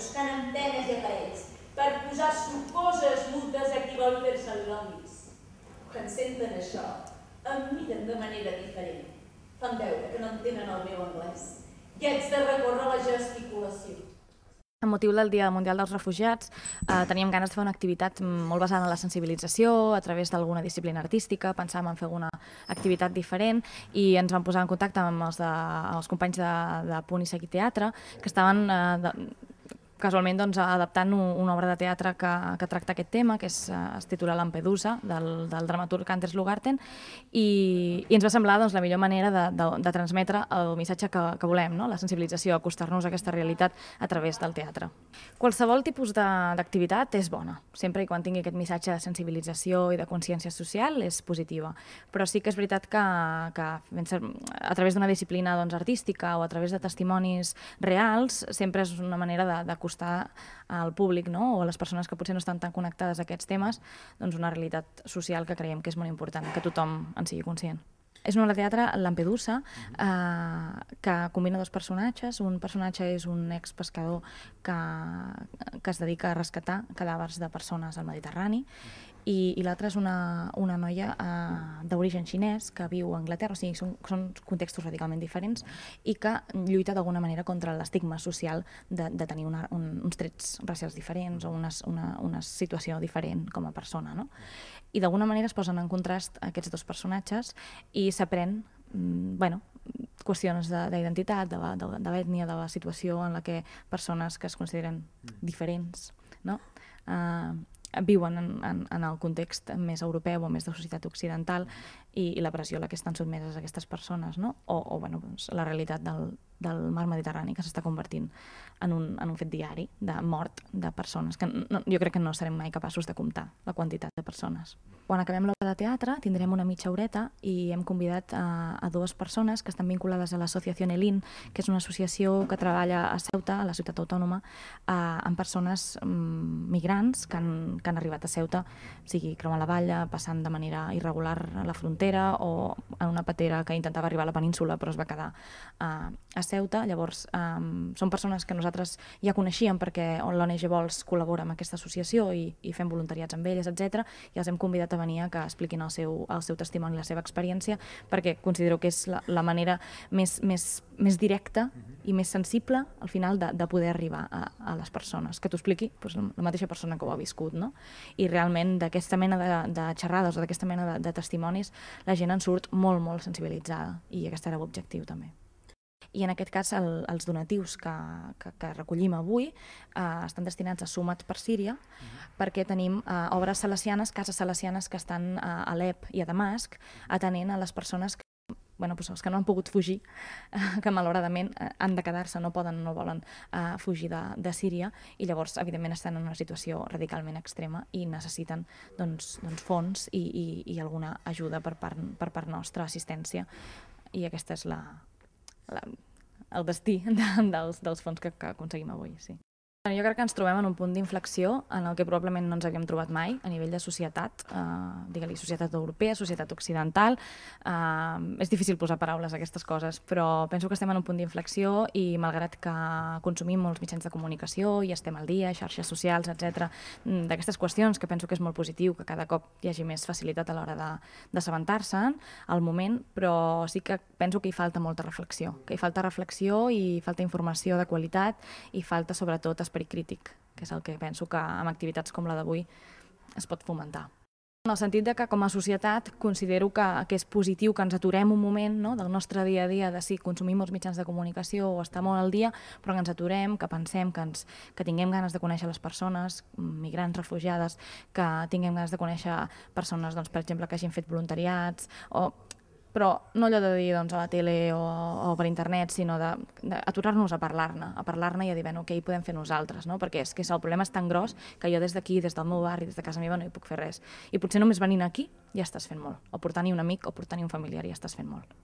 buscant antenes i aparells per posar sucoses multes equivalents els lomis. Quan senten això, em miren de manera diferent. Fan veure que no entenen el meu anglès i haig de recórrer a la gesticulació. Amb motiu del Dia Mundial dels Refugiats, eh, teníem ganes de fer una activitat molt basada en la sensibilització, a través d'alguna disciplina artística, pensàvem en fer alguna activitat diferent i ens vam posar en contacte amb els, de, els companys de, de Punt i Seguit Teatre, que estaven eh, de, casualment doncs, adaptant una obra de teatre que, que tracta aquest tema, que és, eh, es titula Lampedusa, del, del dramaturg Anders Lugarten, i, i ens va semblar doncs, la millor manera de, de, de transmetre el missatge que, que volem, no? la sensibilització, acostar-nos a aquesta realitat a través del teatre. Qualsevol tipus d'activitat és bona, sempre i quan tingui aquest missatge de sensibilització i de consciència social és positiva, però sí que és veritat que, que a través d'una disciplina doncs, artística o a través de testimonis reals sempre és una manera d'acostar acostar al públic no? o a les persones que potser no estan tan connectades a aquests temes, doncs una realitat social que creiem que és molt important, que tothom en sigui conscient. És una obra de teatre, Lampedusa, mm-hmm. eh, que combina dos personatges. Un personatge és un ex-pescador que, que es dedica a rescatar cadàvers de persones al Mediterrani mm-hmm i, i l'altra és una, una noia uh, d'origen xinès que viu a Anglaterra, o sigui, són, són contextos radicalment diferents i que lluita d'alguna manera contra l'estigma social de, de tenir una, un, uns trets racials diferents o unes, una, una situació diferent com a persona, no? I d'alguna manera es posen en contrast aquests dos personatges i s'aprèn mm, bueno, qüestions d'identitat, de, de, de, de l'ètnia, de la situació en la que persones que es consideren mm. diferents, no? Uh, viuen en, en, en el context més europeu o més de societat occidental i, i la pressió a la que estan sotmeses aquestes persones, no? o, o bueno, doncs, la realitat del, del mar Mediterrani que s'està convertint en un, en un fet diari de mort de persones, que no, jo crec que no serem mai capaços de comptar la quantitat de persones. Quan acabem l'obra de teatre tindrem una mitja horeta i hem convidat a, a dues persones que estan vinculades a l'associació Elin, que és una associació que treballa a Ceuta, a la ciutat autònoma, a, amb persones mm, migrants que han, que han arribat a Ceuta, sigui creuant la valla, passant de manera irregular a la frontera o en una patera que intentava arribar a la península però es va quedar eh, a, a Ceuta. Llavors, um, són persones que nosaltres ja coneixíem perquè l'ONG Vols col·labora amb aquesta associació i, i fem voluntariats amb elles, etc. i els hem convidat a venir a que expliquin el seu, el seu testimoni, la seva experiència, perquè considero que és la, la manera més, més, més directa i més sensible, al final, de, de poder arribar a, a les persones. Que t'ho expliqui pues, doncs, la mateixa persona que ho ha viscut, no? I realment, d'aquesta mena de, de xerrades o d'aquesta mena de, de testimonis, la gent en surt molt, molt sensibilitzada i aquest era l'objectiu també i en aquest cas el, els donatius que, que, que recollim avui eh, estan destinats a Sumat per Síria, uh mhm. -huh. perquè tenim eh, obres salesianes, cases salesianes que estan eh, a Alep i a Damasc, mhm. atenent a les persones que bueno, doncs els que no han pogut fugir, que malauradament eh, han de quedar-se, no poden, no volen eh, fugir de, de Síria, i llavors, evidentment, estan en una situació radicalment extrema i necessiten doncs, doncs fons i, i, i alguna ajuda per part, per part nostra, assistència, i aquesta és la, la, el destí de, dels, dels fons que, que aconseguim avui, sí. Jo crec que ens trobem en un punt d'inflexió en el que probablement no ens havíem trobat mai a nivell de societat, eh, digue-li societat europea, societat occidental. Eh, és difícil posar paraules a aquestes coses, però penso que estem en un punt d'inflexió i malgrat que consumim molts mitjans de comunicació i estem al dia, xarxes socials, etc, mm, d'aquestes qüestions que penso que és molt positiu que cada cop hi hagi més facilitat a l'hora d'assabentar-se'n al moment, però sí que penso que hi falta molta reflexió, que hi falta reflexió i falta informació de qualitat i falta sobretot l'esperit crític, que és el que penso que amb activitats com la d'avui es pot fomentar. En el sentit de que com a societat considero que, que és positiu que ens aturem un moment no, del nostre dia a dia de si consumim molts mitjans de comunicació o estar molt al dia, però que ens aturem, que pensem, que, ens, que tinguem ganes de conèixer les persones, migrants, refugiades, que tinguem ganes de conèixer persones, doncs, per exemple, que hagin fet voluntariats o però no allò de dir doncs, a la tele o, o per internet, sinó d'aturar-nos a parlar-ne, a parlar-ne i a dir, bueno, què hi podem fer nosaltres, no? perquè és que el problema és tan gros que jo des d'aquí, des del meu barri, des de casa meva, no hi puc fer res. I potser només venint aquí ja estàs fent molt, o portant-hi un amic o portant-hi un familiar ja estàs fent molt.